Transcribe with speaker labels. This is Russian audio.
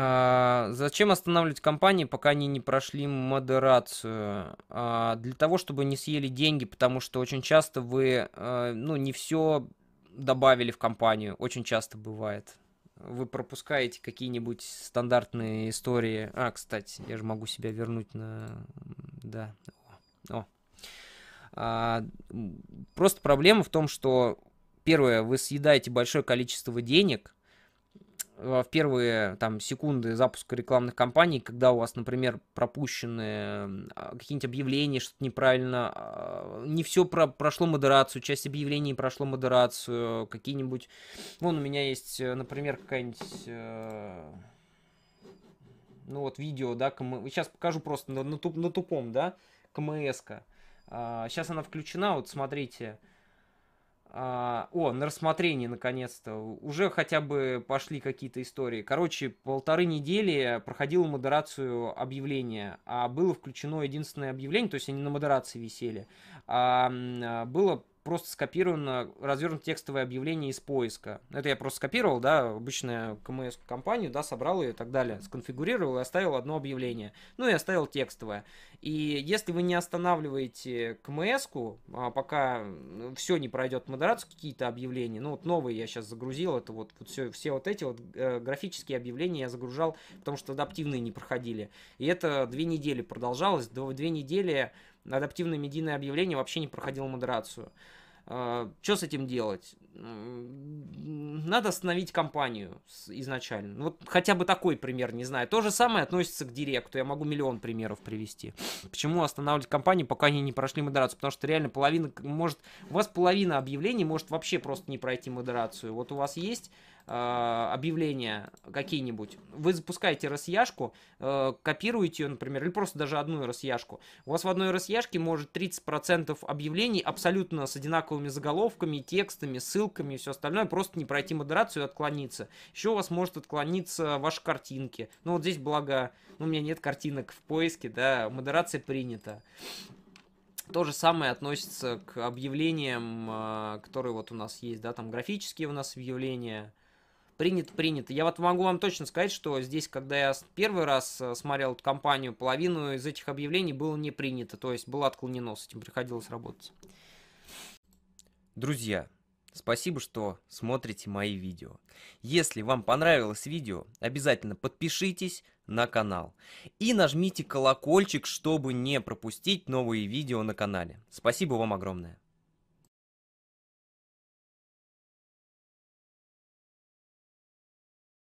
Speaker 1: А, зачем останавливать компании, пока они не прошли модерацию? А, для того, чтобы не съели деньги, потому что очень часто вы, а, ну, не все добавили в компанию, очень часто бывает. Вы пропускаете какие-нибудь стандартные истории. А, кстати, я же могу себя вернуть на... Да. О. А, просто проблема в том, что, первое, вы съедаете большое количество денег – а, в первые там секунды запуска рекламных кампаний, когда у вас, например, пропущены а, какие-нибудь объявления, что-то неправильно, а, не все про прошло модерацию, часть объявлений прошло модерацию, какие-нибудь... Вон у меня есть, э, например, какая-нибудь... Э, ну вот видео, да, КМ... сейчас покажу просто на, на, туп, на тупом, да, КМС-ка. Сейчас она включена, вот смотрите, а, о, на рассмотрение наконец-то. Уже хотя бы пошли какие-то истории. Короче, полторы недели проходила модерацию объявления, а было включено единственное объявление, то есть они на модерации висели. А, а было просто скопировано, развернуто текстовое объявление из поиска. Это я просто скопировал, да, обычную КМС-компанию, да, собрал ее и так далее, сконфигурировал и оставил одно объявление. Ну и оставил текстовое. И если вы не останавливаете кмс а пока ну, все не пройдет модерацию, какие-то объявления, ну вот новые я сейчас загрузил, это вот, вот все, все вот эти вот э, графические объявления я загружал, потому что адаптивные не проходили. И это две недели продолжалось, две недели адаптивное медийное объявление вообще не проходило модерацию. А, что с этим делать? Надо остановить компанию изначально. Ну, вот хотя бы такой пример, не знаю. То же самое относится к директу. Я могу миллион примеров привести. Почему останавливать компанию, пока они не прошли модерацию? Потому что реально половина, может, у вас половина объявлений может вообще просто не пройти модерацию. Вот у вас есть а, объявления какие-нибудь, вы запускаете RSI-шку, э, копируете ее, например, или просто даже одну rsi У вас в одной RSI-шке может 30% объявлений абсолютно с одинаковыми заголовками, текстами, ссылками и все остальное, просто не пройти модерацию и отклониться. Еще у вас может отклониться ваши картинки. Ну вот здесь благо, ну, у меня нет картинок в поиске, да, модерация принята. То же самое относится к объявлениям, э, которые вот у нас есть, да, там графические у нас объявления, Принято, принято. Я вот могу вам точно сказать, что здесь, когда я первый раз э, смотрел эту компанию, половину из этих объявлений было не принято, то есть было отклонено, с этим приходилось работать. Друзья, спасибо, что смотрите мои видео. Если вам понравилось видео, обязательно подпишитесь на канал и нажмите колокольчик, чтобы не пропустить новые видео на канале. Спасибо вам огромное.